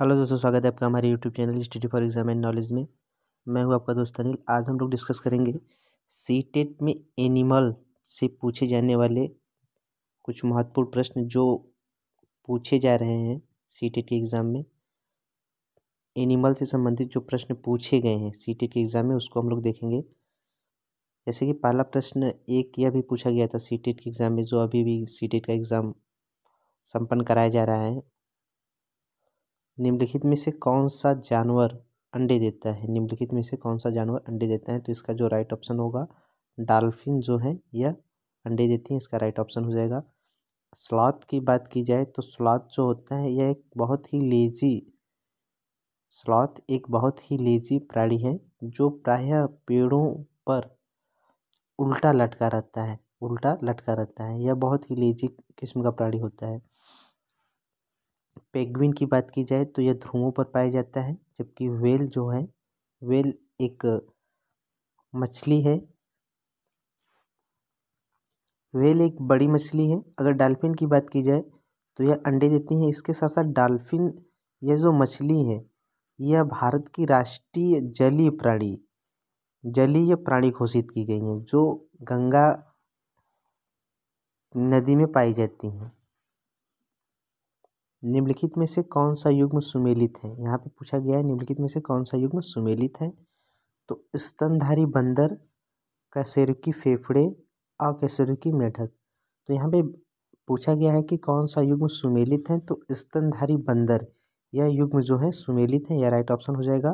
hello दोस्तों स्वागत है आपका हमारे YouTube channel study for exam and knowledge में मैं हूं आपका दोस्त अनिल आज हम लोग डिस्कस करेंगे सी टेट e में एनिमल से पूछे जाने वाले कुछ महत्वपूर्ण प्रश्न जो पूछे जा रहे हैं सी टेट e के एग्ज़ाम में एनिमल से संबंधित जो प्रश्न पूछे गए हैं सी टेट e के एग्ज़ाम में उसको हम लोग देखेंगे जैसे कि पहला प्रश्न एक यह भी पूछा गया था सी टेट के एग्ज़ाम में जो अभी भी सी टेट का एग्ज़ाम संपन्न कराया जा रहा है निम्नलिखित में से कौन सा जानवर अंडे देता है निम्नलिखित में से कौन सा जानवर अंडे देता है तो इसका जो राइट ऑप्शन होगा डाल्फिन जो है यह अंडे देती हैं इसका राइट ऑप्शन हो जाएगा स्लॉथ की बात की जाए तो स्लॉथ जो होता है यह एक बहुत ही लेजी स्लॉथ एक बहुत ही लेजी प्राणी है जो प्रायः पेड़ों पर उल्टा लटका रहता है उल्टा लटका रहता है यह बहुत ही लेजी किस्म का प्राणी होता है पेग्विन की बात की जाए तो यह ध्रुवों पर पाया जाता है जबकि वेल जो है वेल एक मछली है वेल एक बड़ी मछली है अगर डाल्फिन की बात की जाए तो यह अंडे देती हैं इसके साथ साथ डाल्फिन यह जो मछली है यह भारत की राष्ट्रीय जलीय प्राणी जलीय प्राणी घोषित की गई है जो गंगा नदी में पाई जाती हैं निम्नलिखित में से कौन सा युग्म सुमेलित है यहाँ पे पूछा गया है निम्नलिखित में से कौन सा युग्म सुमेलित है तो स्तनधारी बंदर कैसेरुकी फेफड़े अकैसेरुकी मेढक तो यहाँ पे पूछा गया है कि कौन सा युग्म सुमेलित है तो स्तनधारी बंदर यह युग्म जो है सुमेलित है यह राइट ऑप्शन हो जाएगा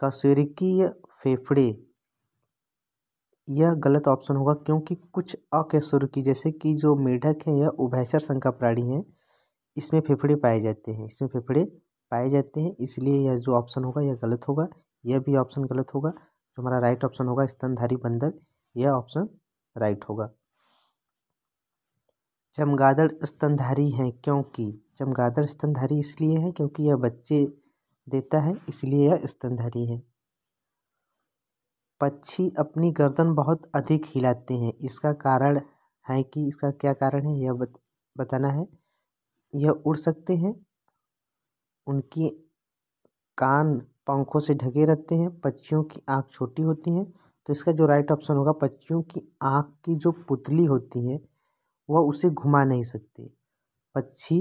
कैसेरुकीय फेफड़े यह गलत ऑप्शन होगा क्योंकि कुछ अकैसुर की जैसे कि जो मेढक है यह उभयचर संघ का प्राणी है इसमें फेफड़े पाए जाते हैं इसमें फेफड़े पाए जाते हैं इसलिए यह जो ऑप्शन होगा यह गलत होगा यह भी ऑप्शन गलत होगा जो हमारा राइट ऑप्शन होगा स्तनधारी बंदर यह ऑप्शन राइट होगा चमगादड़ स्तनधारी हैं क्योंकि चमगादड़ स्तनधारी इसलिए हैं क्योंकि यह बच्चे देता है इसलिए यह स्तनधारी है पक्षी अपनी गर्दन बहुत अधिक हिलाते हैं इसका कारण है कि इसका क्या कारण है यह बत, बताना है यह उड़ सकते हैं उनकी कान पंखों से ढके रहते हैं पक्षियों की आँख छोटी होती हैं तो इसका जो राइट ऑप्शन होगा पक्षियों की आँख की जो पुतली होती है वह उसे घुमा नहीं सकती पक्षी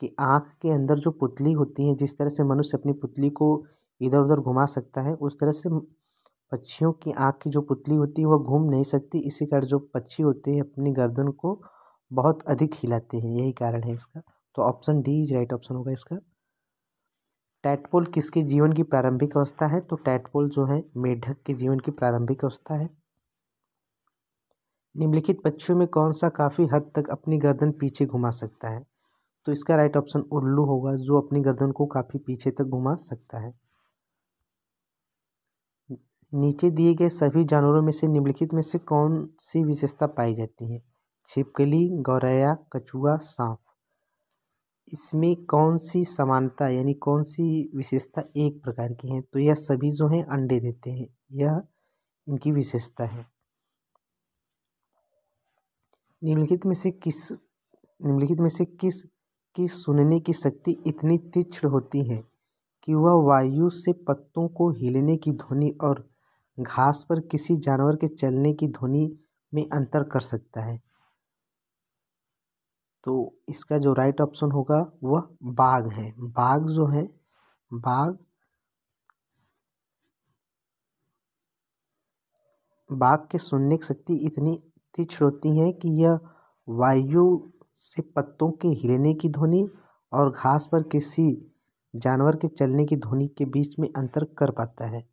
की आँख के अंदर जो पुतली होती है जिस तरह से मनुष्य अपनी पुतली को इधर उधर घुमा सकता है उस तरह से पक्षियों की आँख की जो पुतली होती है वह घूम नहीं सकती इसी कारण जो पक्षी होते हैं अपनी गर्दन को बहुत अधिक हिलाते हैं यही कारण है इसका तो option D is right option होगा इसका टैटपोल किसके जीवन की प्रारंभिक अवस्था है तो टैटपोल जो है मेढक के जीवन की प्रारंभिक अवस्था है निम्नलिखित पक्षियों में कौन सा काफ़ी हद तक अपनी गर्दन पीछे घुमा सकता है तो इसका राइट ऑप्शन उल्लू होगा जो अपनी गर्दन को काफ़ी पीछे तक घुमा सकता है नीचे दिए गए सभी जानवरों में से निम्नलिखित में से कौन सी विशेषता पाई जाती है छिपकली गौरैया कछुआ सांप इसमें कौन सी समानता यानी कौन सी विशेषता एक प्रकार की है तो यह सभी जो हैं अंडे देते हैं यह इनकी विशेषता है निम्नलिखित में से किस निम्नलिखित में से किस की सुनने की शक्ति इतनी तीक्ष्ण होती है कि वह वायु से पत्तों को हिलने की ध्वनि और घास पर किसी जानवर के चलने की ध्वनि में अंतर कर सकता है तो इसका जो राइट ऑप्शन होगा वह बाघ है बाघ जो है बाघ बाघ के सुनने की शक्ति इतनी तीक्ष्ण होती है कि यह वायु से पत्तों के हिलने की ध्वनि और घास पर किसी जानवर के चलने की ध्वनि के बीच में अंतर कर पाता है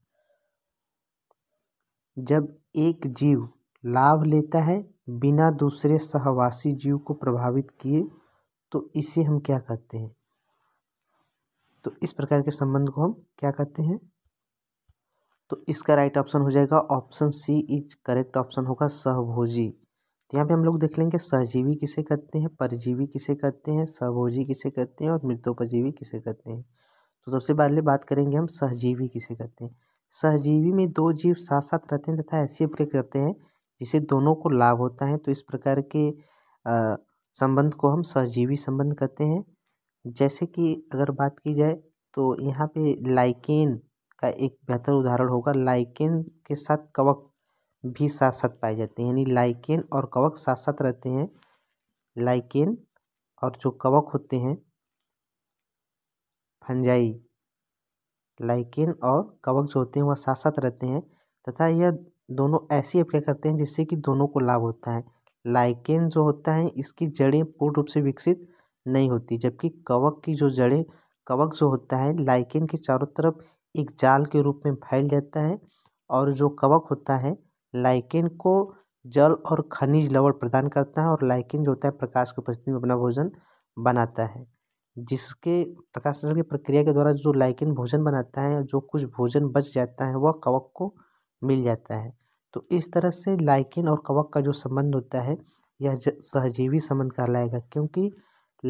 जब एक जीव लाभ लेता है बिना दूसरे सहवासी जीव को प्रभावित किए तो इसे हम क्या कहते हैं तो इस प्रकार के संबंध को हम क्या कहते हैं तो इसका राइट ऑप्शन हो जाएगा option C is correct option होगा सहभोजी तो यहाँ पे हम लोग देख लेंगे सहजीवी किसे कहते हैं परजीवी किसे कहते हैं सहभोजी किसे कहते हैं और मृतोपजीवी किसे कहते हैं तो सबसे पहले बात करेंगे हम सहजीवी किसे कहते हैं सहजीवी में दो जीव साथ साथ रहते हैं तथा ऐसी प्रक्रिया करते हैं जिसे दोनों को लाभ होता है तो इस प्रकार के संबंध को हम सहजीवी संबंध कहते हैं जैसे कि अगर बात की जाए तो यहाँ पे लाइकेन का एक बेहतर उदाहरण होगा लाइकेन के साथ कवक भी साथ साथ पाए जाते हैं यानी लाइकेन और कवक साथ साथ रहते हैं लाइकेन और जो कवक होते हैं फंजाई लाइकेन और कवक जो होते हैं वह साथ साथ रहते हैं तथा यह दोनों ऐसी अप्लाई करते हैं जिससे कि दोनों को लाभ होता है लाइकेन जो होता है इसकी जड़ें पूर्ण रूप से विकसित नहीं होती जबकि कवक की जो जड़ें कवक जो होता है लाइकेन के चारों तरफ एक जाल के रूप में फैल जाता है और जो कवक होता है लाइकेन को जल और खनिज लवण प्रदान करता है और लाइकेन जो होता है प्रकाश की उपस्थिति में अपना भोजन बनाता है जिसके प्रकाश की प्रक्रिया के द्वारा जो लाइकेन भोजन बनाता है जो कुछ भोजन बच जाता है वह कवक को मिल जाता है तो इस तरह से लाइकेन और कवक का जो संबंध होता है यह सहजीवी संबंध कहलाएगा क्योंकि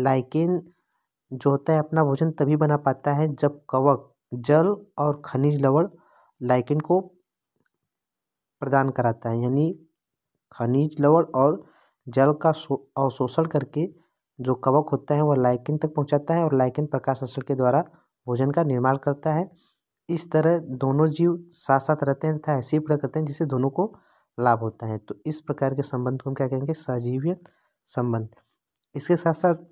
लाइकेन जो होता है अपना भोजन तभी बना पाता है जब कवक जल और खनिज लवण लाइकेन को प्रदान कराता है यानी खनिज लवण और जल का अवशोषण करके जो कवक होता है वह लाइकिन तक पहुंचाता है और लाइकिन प्रकाश संश्लेषण के द्वारा भोजन का निर्माण करता है इस तरह दोनों जीव साथ साथ रहते हैं तथा ऐसे ही करते हैं जिससे दोनों को लाभ होता है तो इस प्रकार के संबंध को हम क्या कहेंगे सजीवीय संबंध इसके साथ साथ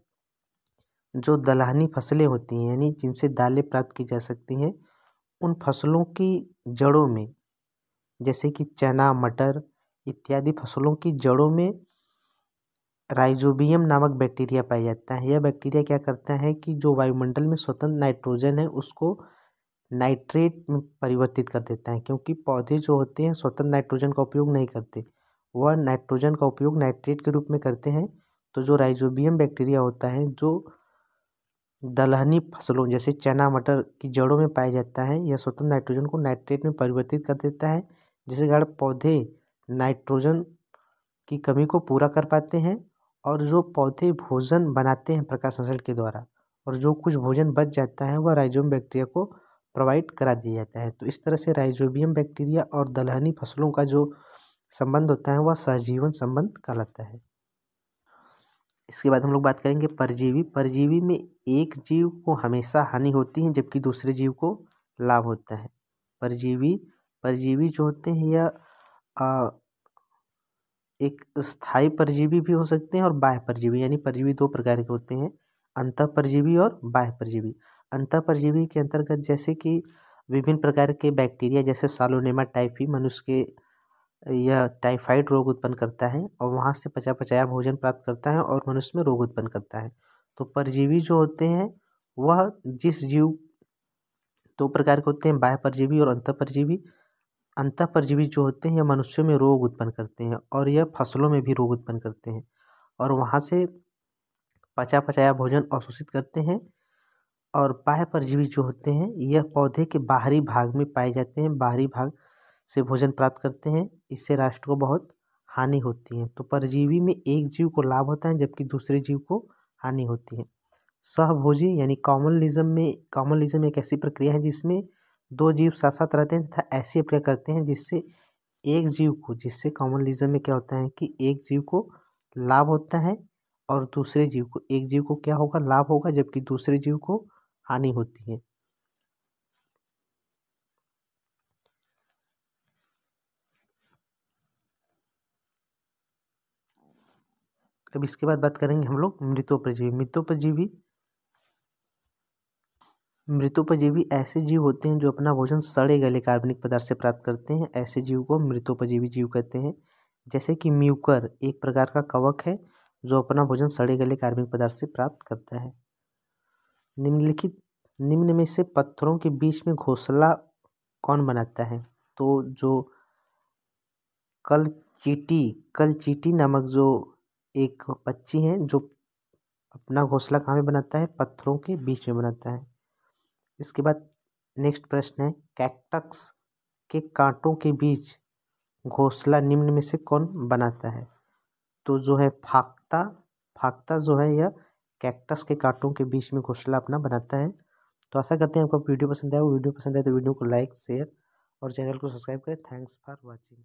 जो दलहनी फसलें होती हैं यानी जिनसे दालें प्राप्त की जा सकती हैं उन फसलों की जड़ों में जैसे कि चना मटर इत्यादि फसलों की जड़ों में राइजोबियम नामक बैक्टीरिया पाया जाता है यह बैक्टीरिया क्या करता है कि जो वायुमंडल में स्वतंत्र नाइट्रोजन है उसको नाइट्रेट में परिवर्तित कर देता है क्योंकि पौधे जो होते हैं स्वतंत्र नाइट्रोजन का उपयोग नहीं करते वह नाइट्रोजन का उपयोग नाइट्रेट के रूप में करते हैं तो जो राइजोबियम बैक्टीरिया होता है जो दलहनी फसलों जैसे चना मटर की जड़ों में पाया जाता है यह स्वतंत्र नाइट्रोजन को नाइट्रेट में परिवर्तित कर देता है जिसके कारण पौधे नाइट्रोजन की कमी को पूरा कर पाते हैं और जो पौधे भोजन बनाते हैं प्रकाश संश्लेषण के द्वारा और जो कुछ भोजन बच जाता है वह राइजोम बैक्टीरिया को प्रोवाइड करा दिया जाता है तो इस तरह से राइजोबियम बैक्टीरिया और दलहनी फसलों का जो संबंध होता है वह सहजीवन संबंध कहलाता है इसके बाद हम लोग बात करेंगे परजीवी परजीवी में एक जीव को हमेशा हानि होती है जबकि दूसरे जीव को लाभ होता है परजीवी परजीवी जो होते हैं यह एक स्थायी परजीवी भी हो सकते हैं और बाह्य परजीवी यानी परजीवी दो प्रकार के होते हैं अंत परजीवी और बाह्य परजीवी अंत परजीवी के अंतर्गत जैसे कि विभिन्न प्रकार के बैक्टीरिया जैसे सालोनेमा टाइफी मनुष्य के यह टाइफाइड रोग उत्पन्न करता है और वहाँ से पचा पचाया भोजन प्राप्त करता है और मनुष्य में रोग उत्पन्न करता है तो परजीवी जो होते हैं वह जिस जीव दो प्रकार के होते हैं बाह्य परजीवी और अंत परजीवी अंत परजीवी जो होते हैं यह मनुष्यों में रोग उत्पन्न करते हैं और यह फसलों में भी रोग उत्पन्न करते हैं और वहाँ से पचा पचाया भोजन अवशोषित करते हैं और बाह्य परजीवी जो होते हैं यह पौधे के बाहरी भाग में पाए जाते हैं बाहरी भाग से भोजन प्राप्त करते हैं इससे राष्ट्र को बहुत हानि होती है तो परजीवी में एक जीव को लाभ होता है जबकि दूसरे जीव को हानि होती है सहभोजी यानी कॉमनलिज्म में कॉमनलिज्म एक ऐसी प्रक्रिया है जिसमें दो जीव साथ साथ रहते हैं तथा ऐसी प्रक्रिया करते हैं जिससे एक जीव को जिससे कॉमनलिज्म में क्या होता है कि एक जीव को लाभ होता है और दूसरे जीव को एक जीव को क्या होगा लाभ होगा जबकि दूसरे जीव को हानि होती है अब इसके बाद बात करेंगे हम लोग मृतोपजीवी मृतोपजीवी मृतोपजीवी ऐसे जीव होते हैं जो अपना भोजन सड़े गले कार्बनिक पदार्थ से प्राप्त करते हैं ऐसे जीव को मृतोपजीवी जीव कहते हैं जैसे कि म्यूकर एक प्रकार का कवक है जो अपना भोजन सड़े गले कार्बनिक पदार्थ से प्राप्त करता है निम्नलिखित निम्न में से पत्थरों के बीच में घोंसला कौन बनाता है तो जो कल चीटी कल चीटी नामक जो एक पक्षी है जो अपना घोंसला कहाँ में बनाता है पत्थरों के बीच में बनाता है इसके बाद नेक्स्ट प्रश्न है कैक्टक्स के कांटों के बीच घोंसला निम्न में से कौन बनाता है तो जो है फाकता फाकता जो है यह कैक्टस के कांटों के बीच में घोसला अपना बनाता है तो ऐसा करते हैं आपको वीडियो पसंद आए वीडियो पसंद आए तो वीडियो को लाइक शेयर और चैनल को सब्सक्राइब करें थैंक्स फॉर वॉचिंग